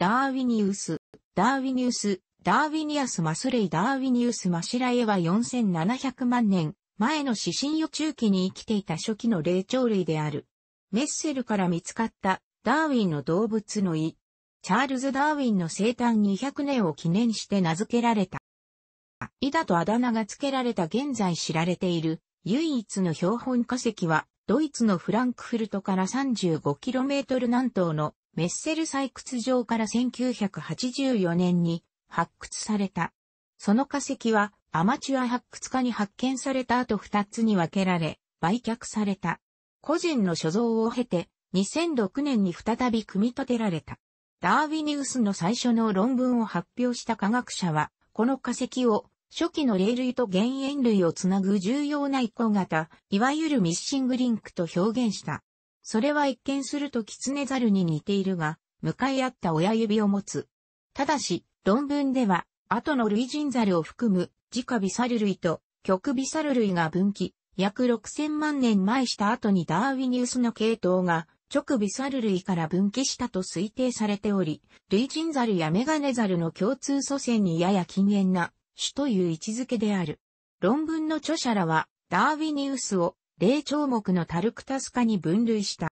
ダーウィニウス、ダーウィニウス、ダーウィニアス・マスレイ・ダーウィニウス・マシラエは4700万年前の指針予中期に生きていた初期の霊長類である。メッセルから見つかったダーウィンの動物の胃。チャールズ・ダーウィンの生誕200年を記念して名付けられた。イダとあだ名が付けられた現在知られている唯一の標本化石はドイツのフランクフルトから 35km 南東のメッセル採掘場から1984年に発掘された。その化石はアマチュア発掘家に発見された後2つに分けられ、売却された。個人の所蔵を経て、2006年に再び組み立てられた。ダーウィニウスの最初の論文を発表した科学者は、この化石を初期の霊類と原塩類をつなぐ重要な一個型、いわゆるミッシングリンクと表現した。それは一見するとキツネザルに似ているが、向かい合った親指を持つ。ただし、論文では、後の類人ザルを含む、直ビサル類と極ビサル類が分岐、約6000万年前した後にダーウィニウスの系統が直ビサル類から分岐したと推定されており、類人ザルやメガネザルの共通祖先にやや禁煙な種という位置づけである。論文の著者らは、ダーウィニウスを霊長目のタルクタスカに分類した。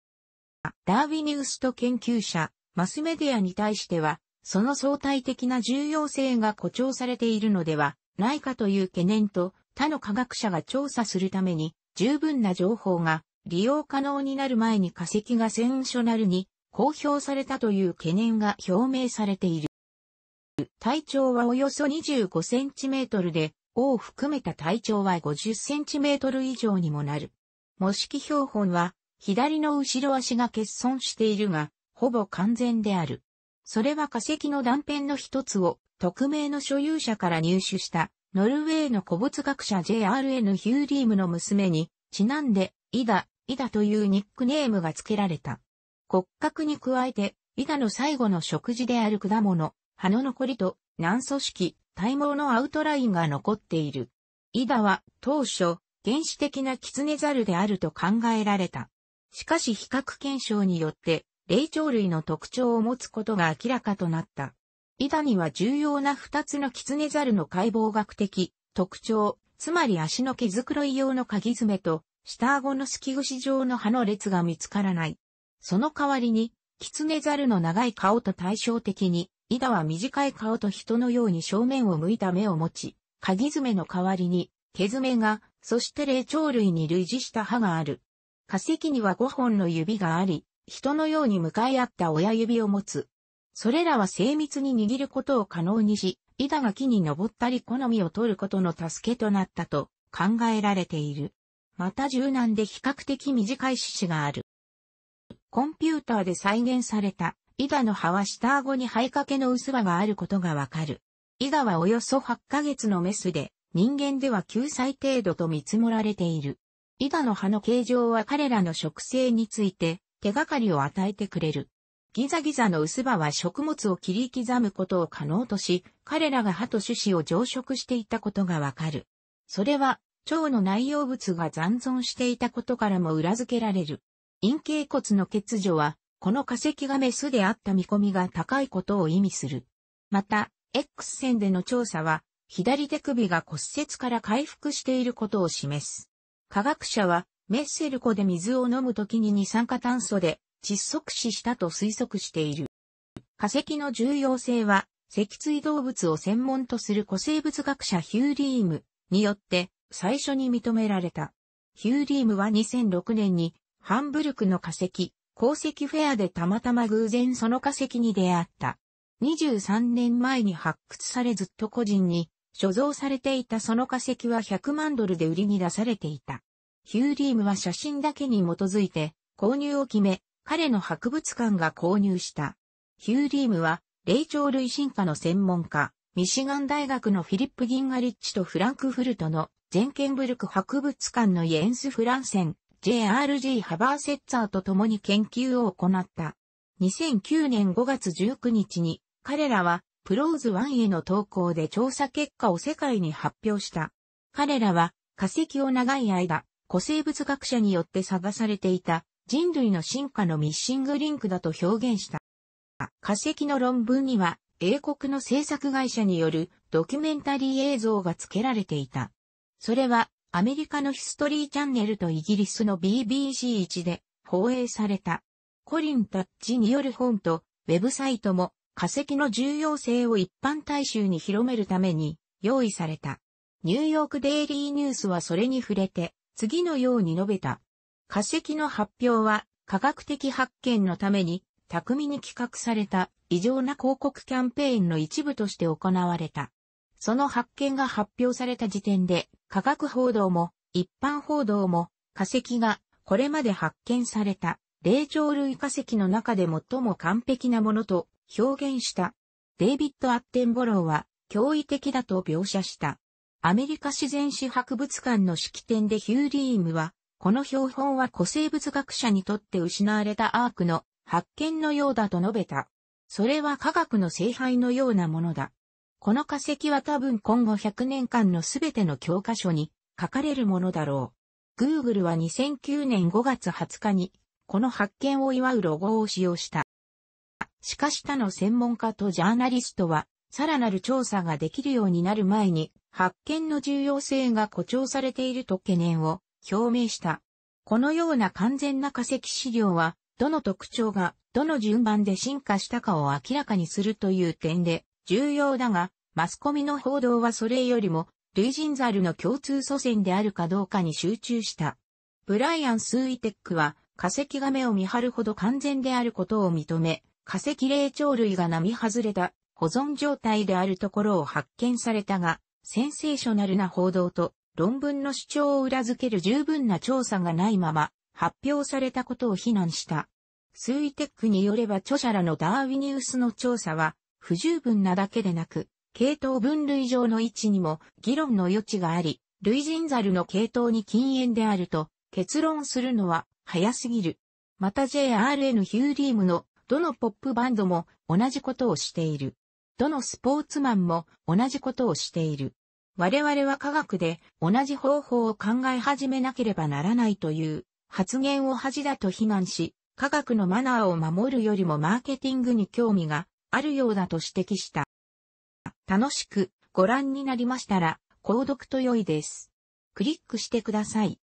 ダーウィニウスと研究者、マスメディアに対しては、その相対的な重要性が誇張されているのではないかという懸念と、他の科学者が調査するために、十分な情報が利用可能になる前に化石がセンショナルに公表されたという懸念が表明されている。体長はおよそ25センチメートルで、を含めた体長は50センチメートル以上にもなる。模式標本は、左の後ろ足が欠損しているが、ほぼ完全である。それは化石の断片の一つを、匿名の所有者から入手した、ノルウェーの古物学者 JRN ヒューリームの娘に、ちなんで、イダ、イダというニックネームが付けられた。骨格に加えて、イダの最後の食事である果物、葉の残りと、軟組織、体毛のアウトラインが残っている。イダは当初、原始的なキツネザルであると考えられた。しかし比較検証によって、霊長類の特徴を持つことが明らかとなった。イダには重要な二つのキツネザルの解剖学的特徴、つまり足の毛づくろい用の鍵爪と、下顎の隙き串状の歯の列が見つからない。その代わりに、キツネザルの長い顔と対照的に、イダは短い顔と人のように正面を向いた目を持ち、鍵爪の代わりに、毛爪が、そして霊長類に類似した歯がある。化石には5本の指があり、人のように向かい合った親指を持つ。それらは精密に握ることを可能にし、イダが木に登ったり好みを取ることの助けとなったと考えられている。また柔軟で比較的短い獅子がある。コンピューターで再現されたイガの葉は下顎に生えかけの薄葉があることがわかる。イガはおよそ8ヶ月のメスで、人間では9歳程度と見積もられている。イガの葉の形状は彼らの植生について手がかりを与えてくれる。ギザギザの薄葉は食物を切り刻むことを可能とし、彼らが葉と種子を増殖していたことがわかる。それは、腸の内容物が残存していたことからも裏付けられる。陰茎骨の欠如は、この化石がメスであった見込みが高いことを意味する。また、X 線での調査は、左手首が骨折から回復していることを示す。科学者は、メッセル湖で水を飲むときに二酸化炭素で窒息死したと推測している。化石の重要性は、脊椎動物を専門とする古生物学者ヒューリームによって最初に認められた。ヒューリームは2006年にハンブルクの化石鉱石フェアでたまたま偶然その化石に出会った。23年前に発掘されずっと個人に所蔵されていたその化石は100万ドルで売りに出されていた。ヒューリームは写真だけに基づいて購入を決め、彼の博物館が購入した。ヒューリームは、霊長類進化の専門家、ミシガン大学のフィリップ・ギンガリッチとフランクフルトのゼンケンブルク博物館のイエンス・フランセン JRG ハバーセッツァーと共に研究を行った。2009年5月19日に彼らはプローズ1への投稿で調査結果を世界に発表した。彼らは化石を長い間、古生物学者によって探されていた人類の進化のミッシングリンクだと表現した。化石の論文には英国の制作会社によるドキュメンタリー映像が付けられていた。それはアメリカのヒストリーチャンネルとイギリスの BBC1 で放映された。コリン・タッチによる本とウェブサイトも化石の重要性を一般大衆に広めるために用意された。ニューヨークデイリーニュースはそれに触れて次のように述べた。化石の発表は科学的発見のために巧みに企画された異常な広告キャンペーンの一部として行われた。その発見が発表された時点で、科学報道も一般報道も化石がこれまで発見された霊長類化石の中で最も完璧なものと表現した。デイビッド・アッテンボローは驚異的だと描写した。アメリカ自然史博物館の式典でヒューリームは、この標本は古生物学者にとって失われたアークの発見のようだと述べた。それは科学の聖杯のようなものだ。この化石は多分今後100年間のすべての教科書に書かれるものだろう。Google は2009年5月20日に、この発見を祝うロゴを使用した。しかし他の専門家とジャーナリストは、さらなる調査ができるようになる前に、発見の重要性が誇張されていると懸念を表明した。このような完全な化石資料は、どの特徴が、どの順番で進化したかを明らかにするという点で、重要だが、マスコミの報道はそれよりも、類人ザルの共通祖先であるかどうかに集中した。ブライアン・スーイテックは、化石が目を見張るほど完全であることを認め、化石霊長類が並外れた保存状態であるところを発見されたが、センセーショナルな報道と論文の主張を裏付ける十分な調査がないまま発表されたことを非難した。スーイテックによれば著者らのダーウィニウスの調査は不十分なだけでなく、系統分類上の位置にも議論の余地があり、類人猿の系統に禁煙であると結論するのは早すぎる。また JRN ヒューリームのどのポップバンドも同じことをしている。どのスポーツマンも同じことをしている。我々は科学で同じ方法を考え始めなければならないという発言を恥だと非難し、科学のマナーを守るよりもマーケティングに興味があるようだと指摘した。楽しくご覧になりましたら、購読と良いです。クリックしてください。